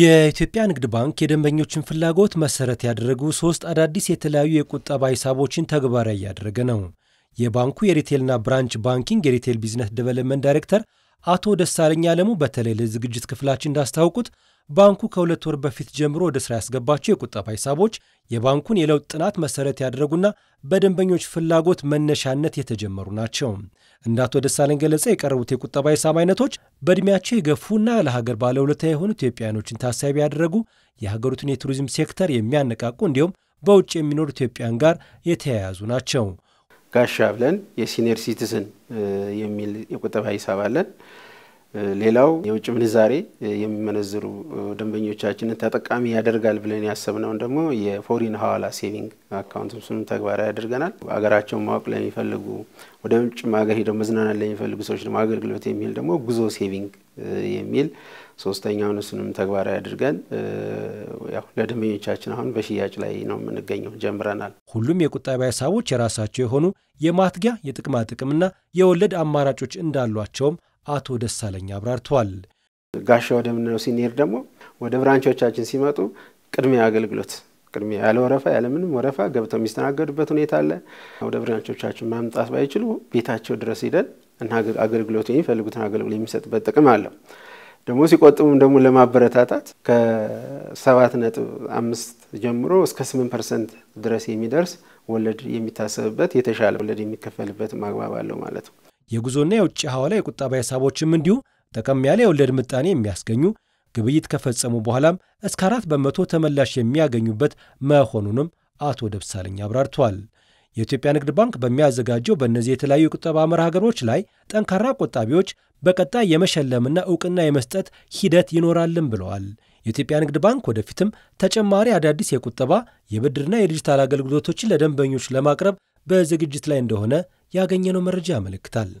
የኢትዮጵያ ንግድ ባንክ የደንበኞችን ፍላጎት መሰረት ያደረጉ ሶስት አዳዲስ የተለያዩ የቁጠባ ሂሳቦችን ተግባራዊ እያደረገ ነው። የባንኩ የሪቴልና ብራንች ባንኪንግ የሪቴል ቢዝነስ ዴቨሎፕመንት ዳይሬክተር አቶ ደሳለኝ አለሙ በተለይ ለዝግጅት ክፍላችን እንዳስታውቁት ባንኩ ከሁለት ወር በፊት ጀምሮ ወደ ስራ ያስገባቸው የቁጠባ ሂሳቦች የባንኩን የለውጥ ጥናት መሰረት ያደረጉና በደንበኞች ፍላጎት መነሻነት የተጀመሩ ናቸው። እንደ አቶ ደሳለኝ ገለጻ የቀረቡት የቁጠባ ሂሳብ አይነቶች በእድሜያቸው የገፉና ለሀገር ባለውለታ የሆኑ ኢትዮጵያውያኖችን ታሳቢ ያደረጉ የሀገሪቱን የቱሪዝም ሴክተር የሚያነቃቁ እንዲሁም በውጭ የሚኖሩ ኢትዮጵያን ጋር የተያያዙ ናቸው። ጋሻ ብለን የሲኒየር ሲቲዝን የሚል የቁጠባ ሂሳብ አለን። ሌላው የውጭ ምንዛሬ የሚመነዝሩ ደንበኞቻችንን ተጠቃሚ ያደርጋል ብለን ያሰብነውን ደግሞ የፎሪን ሀዋላ ሴቪንግ አካውንት ስም ተግባራዊ ያደርገናል። አገራቸውን ማወቅ ለሚፈልጉ ወደ ውጭ ሀገር ሄደው መዝናናት ለሚፈልጉ ሰዎች ደግሞ አገልግሎት የሚል ደግሞ ጉዞ ሴቪንግ የሚል ሶስተኛውን እሱንም ተግባራዊ አድርገን ያው ለደንበኞቻችን አሁን በሽያጭ ላይ ነው የምንገኘው፣ ጀምረናል። ሁሉም የቁጠባ ሂሳቦች የራሳቸው የሆኑ የማትጊያ የጥቅማ ጥቅምና የወለድ አማራጮች እንዳሏቸውም አቶ ደሳለኝ አብራርተዋል። ጋሻ ወደምንለው ሲኒየር ደግሞ ወደ ብራንቾቻችን ሲመጡ ቅድሚያ አገልግሎት ቅድሚያ ያለ ወረፋ ያለምንም ወረፋ ገብተው የሚስተናገዱበት ሁኔታ አለ። ወደ ብራንቾቻችን ማምጣት ባይችሉ ቤታቸው ድረስ ሂደን እና አገልግሎት የሚፈልጉትን አገልግሎት የሚሰጥበት ጥቅም አለው። ደግሞ ሲቆጥቡም ደግሞ ለማበረታታት ከሰባት ነጥብ አምስት ጀምሮ እስከ ስምንት ፐርሰንት ድረስ የሚደርስ ወለድ የሚታሰብበት የተሻለ ወለድ የሚከፈልበት ማግባብ አለው ማለት ነው። የጉዞና የውጭ ሐዋላ የቁጠባ ሂሳቦችም እንዲሁ ጠቀም ያለ የወለድ ምጣኔ የሚያስገኙ ግብይት ከፈጸሙ በኋላም እስከ አራት በመቶ ተመላሽ የሚያገኙበት መሆኑንም አቶ ደብሳለኝ አብራርተዋል። የኢትዮጵያ ንግድ ባንክ በሚያዘጋጀው በእነዚህ የተለያዩ የቁጠባ መርሃ ላይ ጠንካራ ቆጣቢዎች በቀጣይ የመሸለምና እውቅና የመስጠት ሂደት ይኖራልን ብለዋል። የኢትዮጵያ ንግድ ባንክ ወደፊትም ተጨማሪ አዳዲስ የቁጠባ የብድርና የዲጂታል አገልግሎቶችን ለደንበኞች ለማቅረብ በዝግጅት ላይ እንደሆነ ያገኘነው መረጃ ያመለክታል።